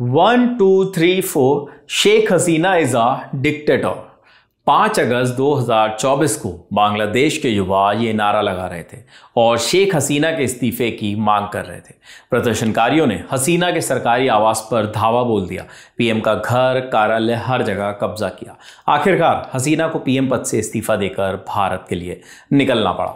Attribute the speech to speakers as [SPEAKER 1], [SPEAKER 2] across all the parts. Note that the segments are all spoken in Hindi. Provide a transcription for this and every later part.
[SPEAKER 1] one two three four Sheikh Hasina is a dictator पाँच अगस्त 2024 को बांग्लादेश के युवा ये नारा लगा रहे थे और शेख हसीना के इस्तीफे की मांग कर रहे थे प्रदर्शनकारियों ने हसीना के सरकारी आवास पर धावा बोल दिया पीएम का घर कार्यालय हर जगह कब्जा किया आखिरकार हसीना को पीएम पद से इस्तीफा देकर भारत के लिए निकलना पड़ा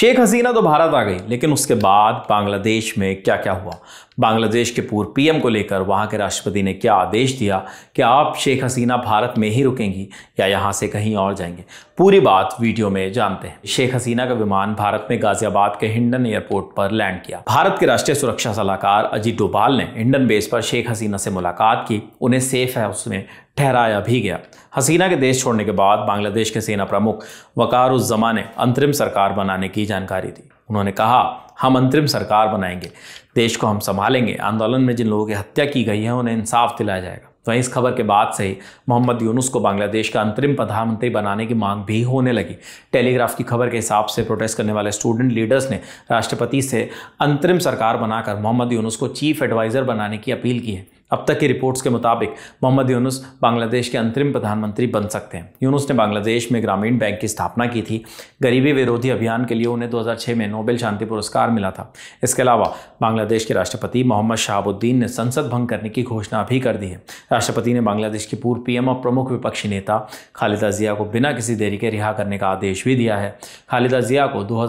[SPEAKER 1] शेख हसीना तो भारत आ गई लेकिन उसके बाद बांग्लादेश में क्या क्या हुआ बांग्लादेश के पूर्व पीएम को लेकर वहां के राष्ट्रपति ने क्या आदेश दिया कि आप शेख हसीना भारत में ही रुकेंगी या यहाँ से कहीं और जाएंगे पूरी बात वीडियो में जानते हैं शेख हसीना का विमान भारत में गाजियाबाद के हिंडन एयरपोर्ट पर लैंड किया भारत के राष्ट्रीय सुरक्षा सलाहकार अजीत डोभाल ने हिंडन बेस पर शेख हसीना से मुलाकात की उन्हें सेफ हाउस में ठहराया भी गया हसीना के देश छोड़ने के बाद बांग्लादेश के सेना प्रमुख वकार उज़मा ने अंतरिम सरकार बनाने की जानकारी दी उन्होंने कहा हम अंतरिम सरकार बनाएंगे देश को हम संभालेंगे आंदोलन में जिन लोगों की हत्या की गई है उन्हें इंसाफ दिलाया जाएगा वहीं इस खबर के बाद से ही मोहम्मद यूनुस को बांग्लादेश का अंतरिम प्रधानमंत्री बनाने की मांग भी होने लगी टेलीग्राफ की खबर के हिसाब से प्रोटेस्ट करने वाले स्टूडेंट लीडर्स ने राष्ट्रपति से अंतरिम सरकार बनाकर मोहम्मद यूनुस को चीफ एडवाइज़र बनाने की अपील की है अब तक की रिपोर्ट्स के मुताबिक मोहम्मद यूनुस बांग्लादेश के अंतरिम प्रधानमंत्री बन सकते हैं यूनुस ने बांग्लादेश में ग्रामीण बैंक की स्थापना की थी गरीबी विरोधी अभियान के लिए उन्हें 2006 में नोबेल शांति पुरस्कार मिला था इसके अलावा बांग्लादेश के राष्ट्रपति मोहम्मद शहाबुद्दीन ने संसद भंग करने की घोषणा भी कर दी है राष्ट्रपति ने बांग्लादेश की पूर्व पीएम और प्रमुख विपक्षी नेता खालिदा जिया को बिना किसी देरी के रिहा करने का आदेश भी दिया है खालिदा जिया को दो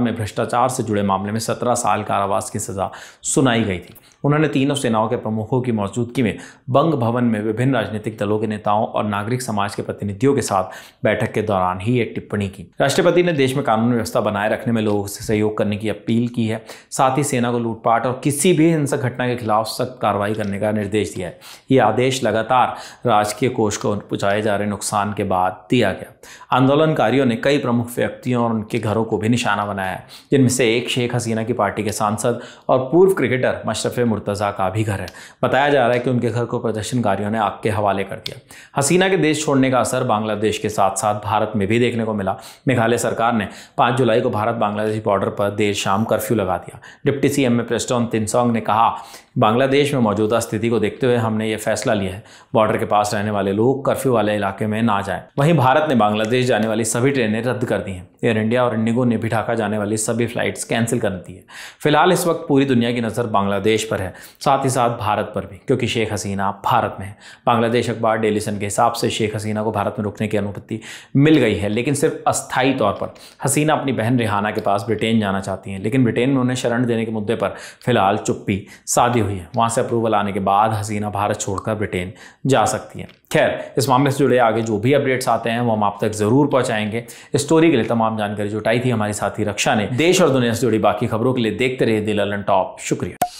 [SPEAKER 1] में भ्रष्टाचार से जुड़े मामले में सत्रह साल कारावास की सज़ा सुनाई गई थी उन्होंने तीनों सेनाओं के प्रमुखों की मौजूदगी में बंग भवन में विभिन्न राजनीतिक दलों के नेताओं और नागरिक समाज के प्रतिनिधियों के साथ बैठक के दौरान ही एक टिप्पणी की राष्ट्रपति ने देश में कानून व्यवस्था बनाए रखने में लोगों से सहयोग करने की अपील की है साथ ही सेना को लूटपाट और किसी भी हिंसक घटना के खिलाफ सख्त कार्रवाई करने का निर्देश दिया है ये आदेश लगातार राजकीय कोष को पहुंचाए जा रहे नुकसान के बाद दिया गया आंदोलनकारियों ने कई प्रमुख व्यक्तियों और उनके घरों को भी निशाना बनाया जिनमें से एक शेख हसीना की पार्टी के सांसद और पूर्व क्रिकेटर मशरफ मुर्तज़ा का भी घर है बताया जा रहा है कि उनके घर को प्रदर्शनकारियों ने आग के हवाले कर दिया हसीना के देश छोड़ने का असर बांग्लादेश के साथ साथ भारत में भी देखने को मिला मेघालय सरकार ने पाँच जुलाई को भारत बांग्लादेश बॉर्डर पर देर शाम कर्फ्यू लगा दिया डिप्टी सी एम ए प्रेस्टॉन तिनसोंग ने कहा बांग्लादेश में मौजूदा स्थिति को देखते हुए हमने ये फैसला लिया है बॉर्डर के पास रहने वाले लोग कर्फ्यू वाले इलाके में ना जाएं वहीं भारत ने बांग्लादेश जाने वाली सभी ट्रेनें रद्द कर दी हैं एयर इंडिया और इंडिगो ने भी ढाका जाने वाली सभी फ्लाइट्स कैंसिल कर दी है फिलहाल इस वक्त पूरी दुनिया की नज़र बांग्लादेश पर है है साथ ही साथ भारत पर भी क्योंकि शेख हसीना भारत में है बांग्लादेश अखबार डेली सन के हिसाब से शेख हसीना को भारत में रुकने की अनुमति मिल गई है लेकिन सिर्फ अस्थायी तौर पर हसीना अपनी बहन रिहाना के पास ब्रिटेन जाना चाहती हैं लेकिन ब्रिटेन में उन्हें शरण देने के मुद्दे पर फिलहाल चुप्पी साधी हुई है वहाँ से अप्रूवल आने के बाद हसीना भारत छोड़कर ब्रिटेन जा सकती है खैर इस मामले से जुड़े आगे जो भी अपडेट्स आते हैं वो हम आप तक ज़रूर पहुंचाएंगे इस स्टोरी के लिए तमाम जानकारी जुटाई थी हमारे साथी रक्षा ने देश और दुनिया से जुड़ी बाकी खबरों के लिए देखते रहिए दिल टॉप शुक्रिया